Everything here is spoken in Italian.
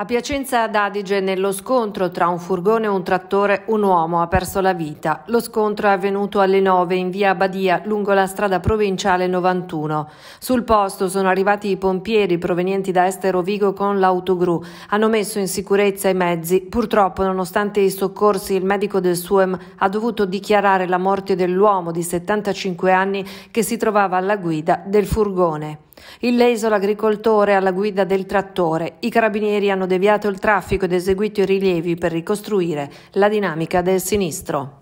A Piacenza d'Adige nello scontro tra un furgone e un trattore un uomo ha perso la vita. Lo scontro è avvenuto alle 9 in via Badia lungo la strada provinciale 91. Sul posto sono arrivati i pompieri provenienti da Estero Vigo con l'autogru. Hanno messo in sicurezza i mezzi. Purtroppo nonostante i soccorsi il medico del Suem ha dovuto dichiarare la morte dell'uomo di 75 anni che si trovava alla guida del furgone. Il leso l'agricoltore alla guida del trattore. I carabinieri hanno deviato il traffico ed eseguito i rilievi per ricostruire la dinamica del sinistro.